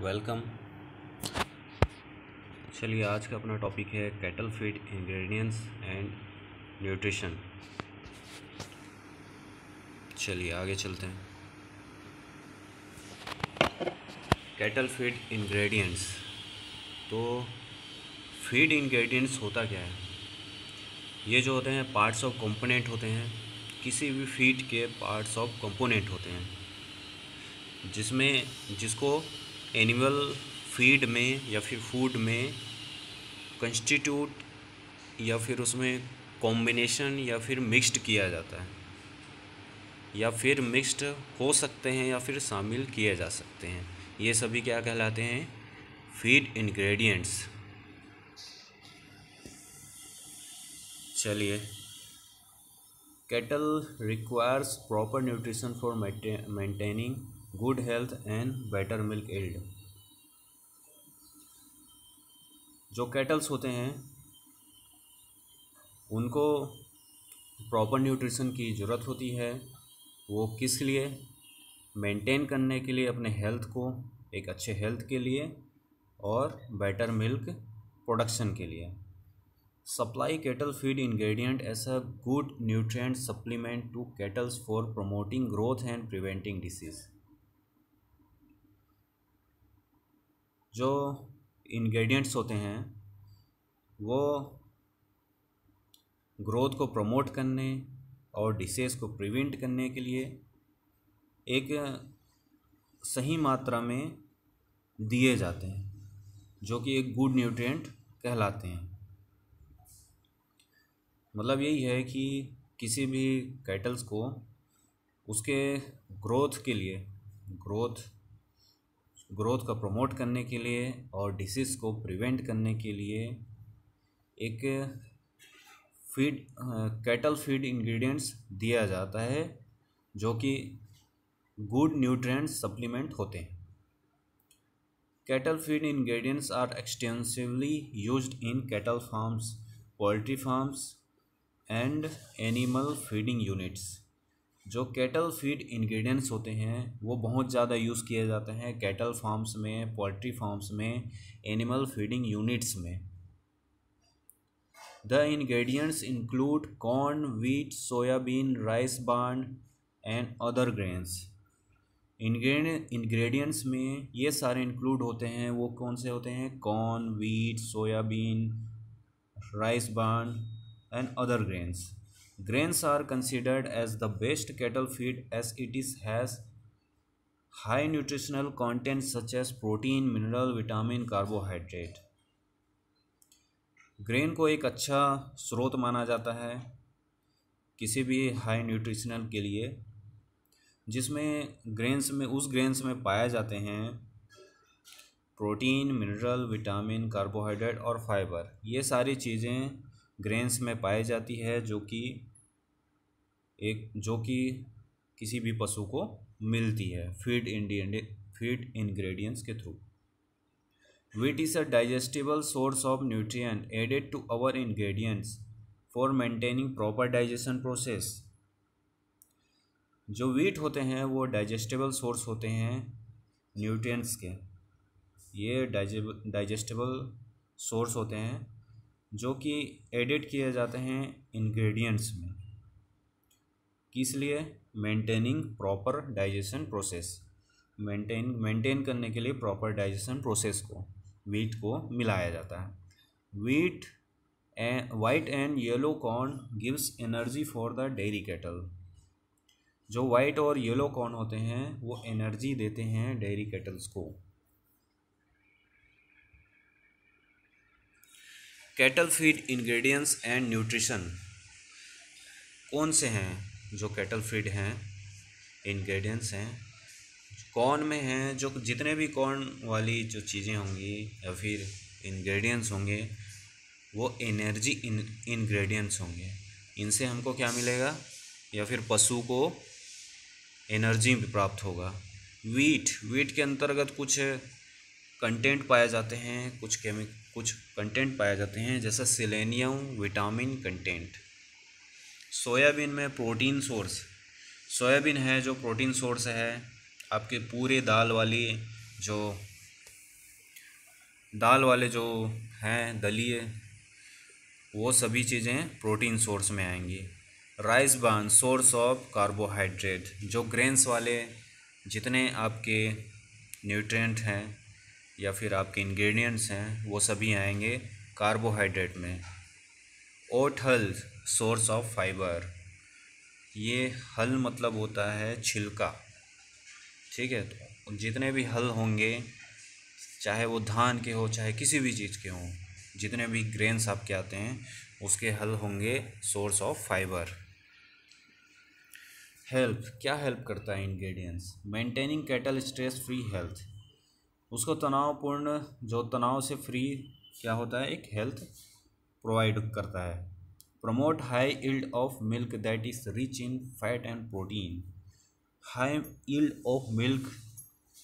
Welcome चलिए आज का अपना टॉपिक है cattle feed ingredients and nutrition चलिए आगे चलते हैं कैटल फीड इंग्रेडिएंट्स तो फीड इंग्रेडिएंट्स होता क्या है ये जो होते हैं पार्ट्स ऑफ कंपोनेंट होते हैं किसी भी फीड के पार्ट्स ऑफ कंपोनेंट होते हैं जिसमें जिसको एनिमल फीड में या फिर फूड में कंस्टिट्यूट या फिर उसमें कॉम्बिनेशन या फिर मिक्स्ड किया जाता है या फिर मिक्स्ड हो सकते हैं या फिर शामिल किए जा सकते हैं ये सभी क्या कहलाते हैं फीड इंग्रेडिएंट्स चलिए cattle requires proper nutrition for maintaining good health and better milk yield जो कैटल्स होते हैं उनको प्रॉपर न्यूट्रिशन की ज़रूरत होती है वो किस लिए मेंटेन करने के लिए अपने हेल्थ को एक अच्छे हेल्थ के लिए और बेटर मिल्क प्रोडक्शन के लिए supply cattle feed ingredients a good nutrient supplement to cattles for promoting growth and preventing disease जो इंग्रेडिएंट्स होते हैं वो ग्रोथ को प्रमोट करने और डिसेज को प्रिवेंट करने के लिए एक सही मात्रा में दिए जाते हैं जो कि एक गुड न्यूट्रिएंट कहलाते हैं मतलब यही है कि किसी भी कैटल्स को उसके ग्रोथ के लिए ग्रोथ ग्रोथ को प्रमोट करने के लिए और डिसीज़ को प्रिवेंट करने के लिए एक फीड कैटल फीड इंग्रेडिएंट्स दिया जाता है जो कि गुड न्यूट्रिएंट्स सप्लीमेंट होते हैं cattle feed ingredients are extensively used in cattle farms poultry farms and animal feeding units जो कैटल फीड इंग्रेडिएंट्स होते हैं वो बहुत ज़्यादा यूज़ किए जाते हैं कैटल फार्म्स में पोल्ट्री फार्म्स में एनिमल फीडिंग यूनिट्स में the ingredients include corn wheat soybean rice bran and other grains ingredients में ये सारे इंक्लूड होते हैं वो कौन से होते हैं corn wheat soybean rice bran and other grains Grains are considered as the best cattle feed as it is has high nutritional content such as protein, mineral, vitamin, carbohydrate. grain ko ek acha srot mana jata hai kisi bhi high nutritional ke liye जिसमें grains में उस grains में पाए जाते हैं protein mineral vitamin carbohydrate और fibre ये सारी चीज़ें ग्रेन्स में पाई जाती है जो कि एक जो कि किसी भी पशु को मिलती है फीड इंडियन फीड इंग्रेडिएंट्स के through wheat is a digestible source of nutrient added to our ingredients for maintaining proper digestion process जो वीट होते हैं वो डाइजेस्टिबल सोर्स होते हैं न्यूट्रिएंट्स के ये डाइजेस्टिबल सोर्स होते हैं जो कि एडिट किए जाते हैं इंग्रेडिएंट्स में किस लिए maintaining proper digestion process maintain maintain करने के लिए प्रॉपर डाइजेशन प्रोसेस को वीट को मिलाया जाता है wheat white and yellow corn gives energy for the dairy cattle जो वाइट और येलो कॉर्न होते हैं वो एनर्जी देते हैं डेयरी कैटल्स को cattle feed ingredients and nutrition कौन से हैं जो कैटल फीड हैं इंग्रेडिएंट्स हैं कॉर्न में हैं जो जितने भी कॉर्न वाली जो चीज़ें होंगी या फिर इंग्रेडिएंट्स होंगे वो एनर्जी इन इन्ग्रेडियंट्स होंगे इनसे हमको क्या मिलेगा या फिर पशु को एनर्जी प्राप्त होगा वीट वीट के अंतर्गत कुछ कंटेंट पाए जाते हैं कुछ केमिक कुछ कंटेंट पाए जाते हैं जैसा सिलेनियम विटामिन कंटेंट सोयाबीन में प्रोटीन सोर्स सोयाबीन है जो प्रोटीन सोर्स है आपके पूरे दाल वाली जो दाल वाले जो हैं दलिए वो सभी चीज़ें प्रोटीन सोर्स में आएंगी rice bran source of carbohydrate जो ग्रेन्स वाले जितने आपके न्यूट्रिएंट हैं या फिर आपके इंग्रेडिएंट्स हैं वो सभी आएंगे कार्बोहाइड्रेट में oat hulls source of fibre ये हल मतलब होता है छिलका ठीक है तो जितने भी हल होंगे चाहे वो धान के हो चाहे किसी भी चीज़ के हों जितने भी ग्रेन्स आपके आते हैं उसके हल होंगे सोर्स ऑफ फाइबर हेल्प क्या हेल्प करता है ingredients maintaining cattle stress free health उसको तनावपूर्ण जो तनाव से फ्री क्या होता है एक हेल्थ प्रोवाइड करता है promote high yield of milk that is rich in fat and protein high yield of milk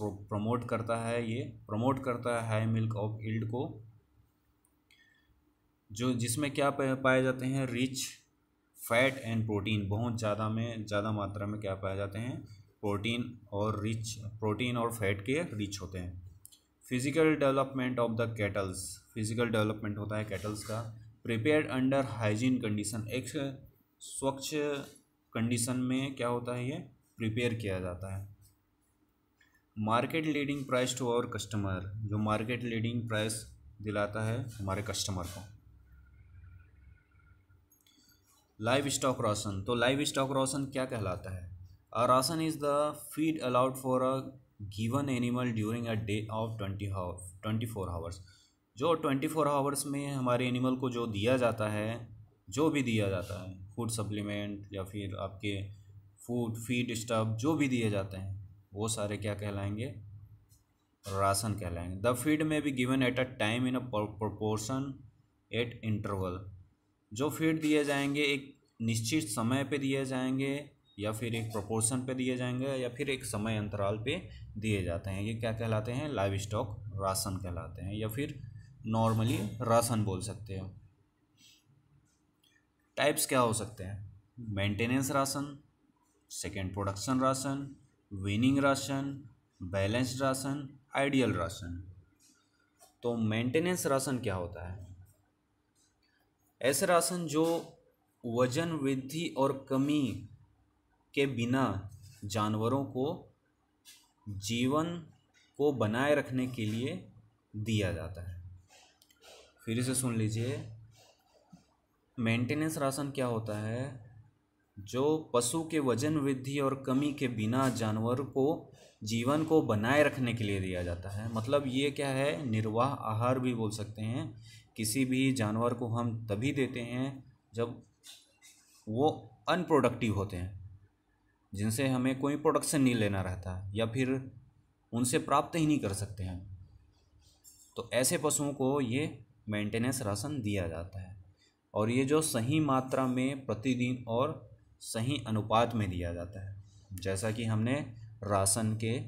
promote करता है ये प्रमोट करता है हाई मिल्क ऑफ इल्ड को जो जिसमें क्या पाए जाते हैं रिच फैट एंड प्रोटीन बहुत ज़्यादा में ज़्यादा मात्रा में क्या पाए जाते हैं प्रोटीन और रिच प्रोटीन और फैट के रिच होते हैं physical development of the cattles physical development होता है कैटल्स का प्रिपेयर्ड अंडर हाइजीन कंडीशन एक स्वच्छ कंडीशन में क्या होता है ये प्रिपेयर किया जाता है market leading price to our customer जो मार्केट लीडिंग प्राइस दिलाता है हमारे कस्टमर को लाइव स्टॉक राशन तो लाइव स्टॉक राशन क्या कहलाता है a ration is the feed allowed for a given animal during a day of twenty twenty four hours जो ट्वेंटी फोर आवर्स में हमारे एनिमल को जो दिया जाता है जो भी दिया जाता है फूड सप्लीमेंट या फिर आपके फूड फीड स्टफ जो भी दिए जाते हैं वो सारे क्या कहलाएंगे राशन कहलाएंगे द फीड में भी given at a time in a proportion at interval जो फीड दिए जाएंगे एक निश्चित समय पे दिए जाएंगे या फिर एक प्रोपोर्शन पे दिए जाएंगे या फिर एक समय अंतराल पे दिए जाते हैं ये क्या कहलाते हैं लाइव स्टॉक राशन कहलाते हैं या फिर नॉर्मली राशन बोल सकते हो टाइप्स क्या हो सकते हैं maintenance ration second production ration weaning ration balanced ration ideal ration तो मेंटेनेंस राशन क्या होता है ऐसे राशन जो वजन वृद्धि और कमी के बिना जानवरों को जीवन को बनाए रखने के लिए दिया जाता है फिर से सुन लीजिए मेंटेनेंस राशन क्या होता है जो पशु के वजन वृद्धि और कमी के बिना जानवर को जीवन को बनाए रखने के लिए दिया जाता है मतलब ये क्या है निर्वाह आहार भी बोल सकते हैं किसी भी जानवर को हम तभी देते हैं जब वो अनप्रोडक्टिव होते हैं जिनसे हमें कोई प्रोडक्शन नहीं लेना रहता या फिर उनसे प्राप्त ही नहीं कर सकते हैं तो ऐसे पशुओं को ये मेंटेनेंस राशन दिया जाता है और ये जो सही मात्रा में प्रतिदिन और सही अनुपात में दिया जाता है जैसा कि हमने राशन के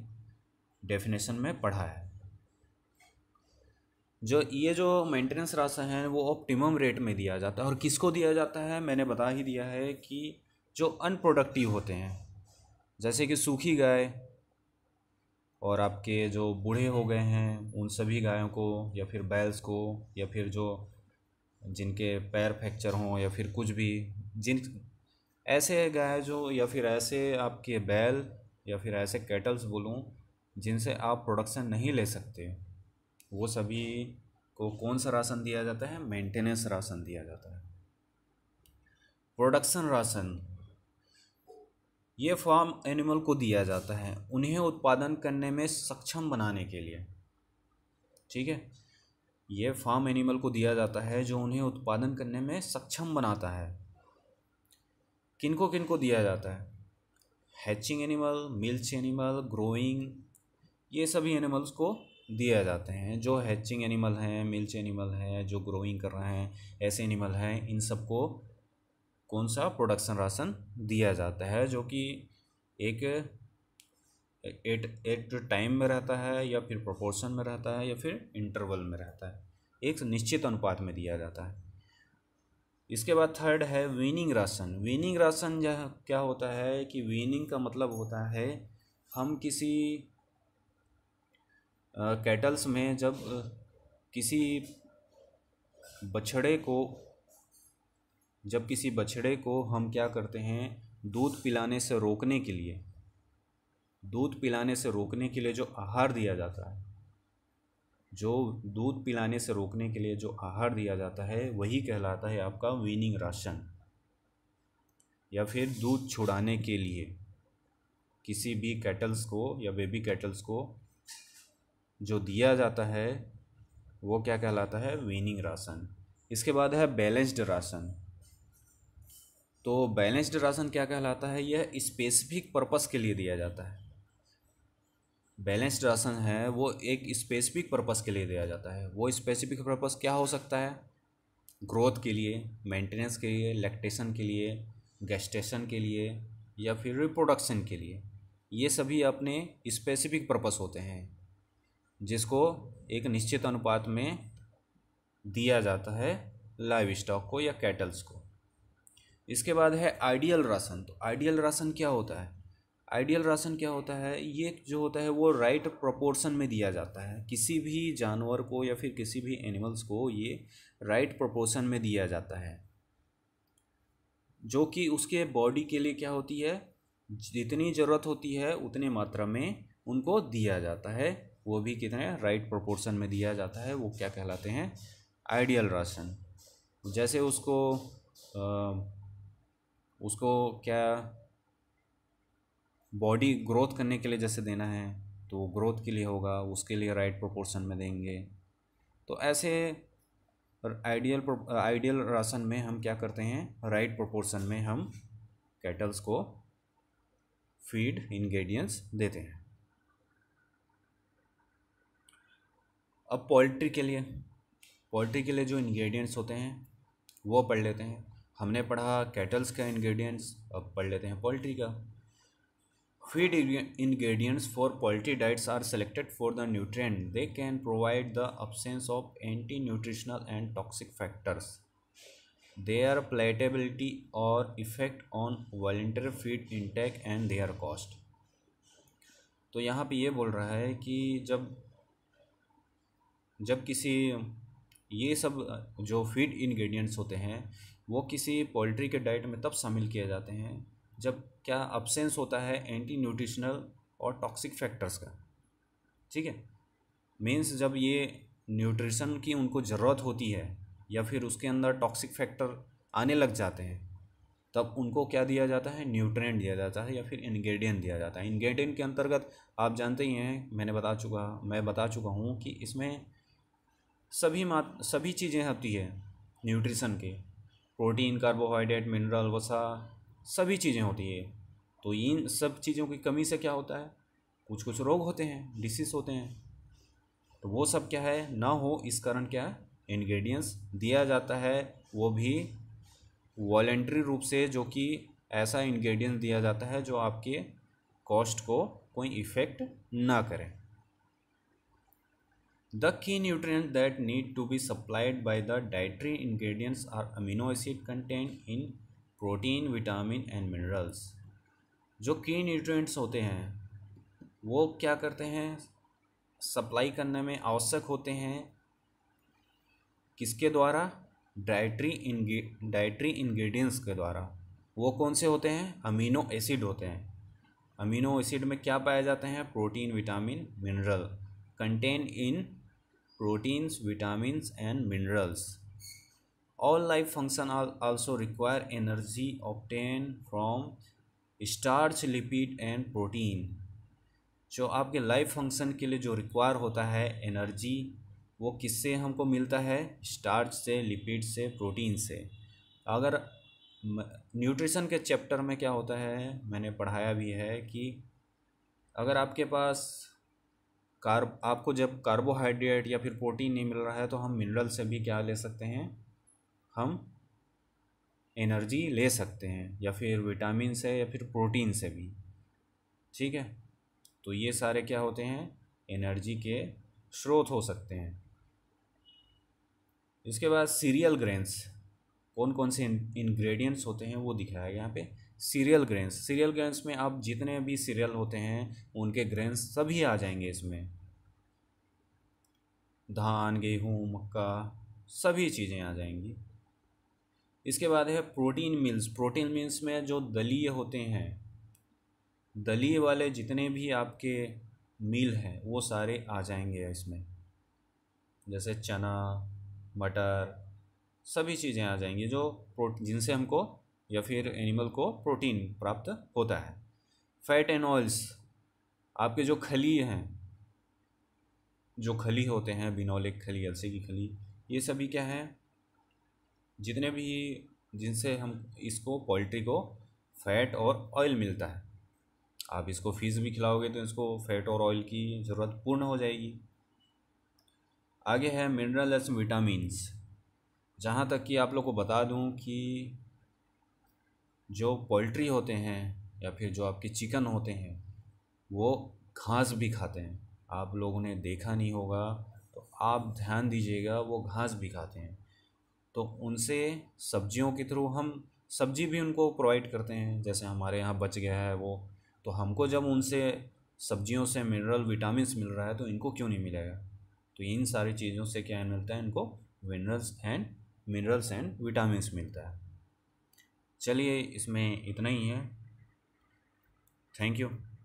डेफिनेशन में पढ़ा है जो ये जो मेंटेनेंस राशन है वो ऑप्टिमम रेट में दिया जाता है और किसको दिया जाता है मैंने बता ही दिया है कि जो अनप्रोडक्टिव होते हैं जैसे कि सूखी गाय और आपके जो बूढ़े हो गए हैं उन सभी गायों को या फिर बैल्स को या फिर जो जिनके पैर फ्रैक्चर हों या फिर कुछ भी जिन ऐसे गाय जो या फिर ऐसे आपके बैल या फिर ऐसे कैटल्स बोलूँ जिनसे आप प्रोडक्शन नहीं ले सकते वो सभी को कौन सा राशन दिया जाता है मेंटेनेंस राशन दिया जाता है प्रोडक्शन राशन ये फॉर्म एनिमल को दिया जाता है उन्हें उत्पादन करने में सक्षम बनाने के लिए ठीक है ये फार्म एनिमल को दिया जाता है जो उन्हें उत्पादन करने में सक्षम बनाता है किनको किनको दिया जाता है hatching animal milch animal growing ये सभी एनिमल्स को दिया जाते हैं जो हैचिंग एनिमल हैं मिल्च एनिमल हैं जो ग्रोइंग कर रहे हैं ऐसे एनिमल हैं इन सबको कौन सा प्रोडक्शन राशन दिया जाता है जो कि एक एट एट टाइम में रहता है या फिर प्रोपोर्शन में रहता है या फिर इंटरवल में रहता है एक निश्चित अनुपात में दिया जाता है इसके बाद थर्ड है विनिंग राशन विनिंग राशन क्या होता है कि विनिंग का मतलब होता है हम किसी कैटल्स में जब किसी बछड़े को जब किसी बछड़े को हम क्या करते हैं दूध पिलाने से रोकने के लिए दूध पिलाने से रोकने के लिए जो आहार दिया जाता है जो दूध पिलाने से रोकने के लिए जो आहार दिया जाता है वही कहलाता है आपका वीनिंग राशन या फिर दूध छुड़ाने के लिए किसी भी कैटल्स को या बेबी कैटल्स को जो दिया जाता है वो क्या कहलाता है वीनिंग राशन इसके बाद है बैलेंस्ड राशन तो बैलेंस्ड राशन क्या कहलाता है यह स्पेसिफिक पर्पस के लिए दिया जाता है बैलेंस्ड राशन है वो एक स्पेसिफिक पर्पस के लिए दिया जाता है वो स्पेसिफिक पर्पस क्या हो सकता है ग्रोथ के लिए मेंटेनेंस के लिए लैक्टेशन के लिए गैस्टेशन के लिए या फिर रिप्रोडक्शन के लिए ये सभी अपने स्पेसिफिक पर्पस होते हैं जिसको एक निश्चित अनुपात में दिया जाता है लाइव स्टॉक को या कैटल्स को इसके बाद है आइडियल राशन तो आइडियल राशन क्या होता है आइडियल राशन क्या होता है ये जो होता है वो राइट right प्रोपोर्शन में दिया जाता है किसी भी जानवर को या फिर किसी भी एनिमल्स को ये राइट right प्रोपोर्शन में दिया जाता है जो कि उसके बॉडी के लिए क्या होती है जितनी ज़रूरत होती है उतने मात्रा में उनको दिया जाता है वो भी कितने राइट right प्रोपोर्शन में दिया जाता है वो क्या कहलाते हैं आइडियल राशन जैसे उसको आ, उसको क्या बॉडी ग्रोथ करने के लिए जैसे देना है तो ग्रोथ के लिए होगा उसके लिए राइट प्रोपोर्शन में देंगे तो ऐसे आइडियल आइडियल राशन में हम क्या करते हैं राइट प्रोपोर्शन में हम कैटल्स को फीड इंग्रेडिएंट्स देते हैं अब पोल्ट्री के लिए पोल्ट्री के लिए जो इंग्रेडिएंट्स होते हैं वो पढ़ लेते हैं हमने पढ़ा कैटल्स का इंग्रेडिएंट्स अब पढ़ लेते हैं पोल्ट्री का feed ingredients for poultry diets are selected for the nutrient they can provide the absence of anti nutritional and toxic factors their palatability or effect on voluntary feed intake and their cost तो यहाँ पे ये बोल रहा है कि जब जब किसी ये सब जो फीड इंग्रेडिएंट्स होते हैं वो किसी पोल्ट्री के डाइट में तब शामिल किए जाते हैं जब क्या अब्सेंस होता है एंटी न्यूट्रिशनल और टॉक्सिक फैक्टर्स का ठीक है मीन्स जब ये न्यूट्रिशन की उनको ज़रूरत होती है या फिर उसके अंदर टॉक्सिक फैक्टर आने लग जाते हैं तब उनको क्या दिया जाता है न्यूट्रिय दिया जाता है या फिर इन्ग्रेडियंट दिया जाता है इन्ग्रेडियंट के अंतर्गत आप जानते ही हैं मैंने बता चुका मैं बता चुका हूँ कि इसमें सभी मात सभी चीज़ें होती है न्यूट्रिशन के प्रोटीन कार्बोहाइड्रेट मिनरल वसा सभी चीज़ें होती है तो इन सब चीज़ों की कमी से क्या होता है कुछ कुछ रोग होते हैं डिसीज होते हैं तो वो सब क्या है ना हो इस कारण क्या है इन्ग्रीडियंट्स दिया जाता है वो भी वॉलेंट्री रूप से जो कि ऐसा इन्ग्रीडियंट दिया जाता है जो आपके कॉस्ट को कोई इफ़ेक्ट ना करें The key nutrients that need to be supplied by the dietary ingredients are amino acid contained in protein, vitamin and minerals. जो की न्यूट्रिएंट्स होते हैं वो क्या करते हैं सप्लाई करने में आवश्यक होते हैं किसके द्वारा डाइट्री इनगे डाइट्री इन्ग्रीडियंट्स के द्वारा वो कौन से होते हैं अमीनो एसिड होते हैं अमीनो एसिड में क्या पाए जाते हैं protein vitamin mineral content in proteins, vitamins and minerals. All life function also require energy obtained from starch lipid and protein जो आपके लाइफ फंक्शन के लिए जो रिक्वायर होता है एनर्जी वो किससे हमको मिलता है स्टार्च से लिपिड से प्रोटीन से अगर न्यूट्रिशन के चैप्टर में क्या होता है मैंने पढ़ाया भी है कि अगर आपके पास कार्ब आपको जब कार्बोहाइड्रेट या फिर प्रोटीन नहीं मिल रहा है तो हम मिनरल से भी क्या ले सकते हैं हम एनर्जी ले सकते हैं या फिर विटामिन से या फिर प्रोटीन से भी ठीक है तो ये सारे क्या होते हैं एनर्जी के स्रोत हो सकते हैं इसके बाद सीरियल ग्रेन्स कौन कौन से इंग्रेडिएंट्स होते हैं वो दिखाया है यहाँ पे सीरियल ग्रेन्स सीरियल ग्रेन्स में आप जितने भी सीरियल होते हैं उनके ग्रेन्स सभी आ जाएंगे इसमें धान गेहूँ मक्का सभी चीज़ें आ जाएंगी इसके बाद है प्रोटीन मिल्स प्रोटीन मिल्स में जो दलीय होते हैं दलीय वाले जितने भी आपके मील हैं वो सारे आ जाएंगे इसमें जैसे चना मटर सभी चीज़ें आ जाएंगी जो प्रोटीन जिनसे हमको या फिर एनिमल को प्रोटीन प्राप्त होता है फैट एंड ऑयल्स आपके जो खली हैं जो खली होते हैं बिनौलिक खली अलसी की खली ये सभी क्या है जितने भी जिनसे हम इसको पोल्ट्री को फैट और ऑयल मिलता है आप इसको फीस भी खिलाओगे तो इसको फैट और ऑयल की ज़रूरत पूर्ण हो जाएगी आगे है मिनरल एस विटामिन्स जहाँ तक कि आप लोग को बता दूँ कि जो पोल्ट्री होते हैं या फिर जो आपके चिकन होते हैं वो घास भी खाते हैं आप लोगों ने देखा नहीं होगा तो आप ध्यान दीजिएगा वो घास भी खाते हैं तो उनसे सब्जियों के थ्रू हम सब्जी भी उनको प्रोवाइड करते हैं जैसे हमारे यहाँ बच गया है वो तो हमको जब उनसे सब्जियों से मिनरल विटामिन मिल रहा है तो इनको क्यों नहीं मिलेगा तो इन सारी चीज़ों से क्या मिलता है इनको minerals and minerals and vitamin मिलता है चलिए इसमें इतना ही है थैंक यू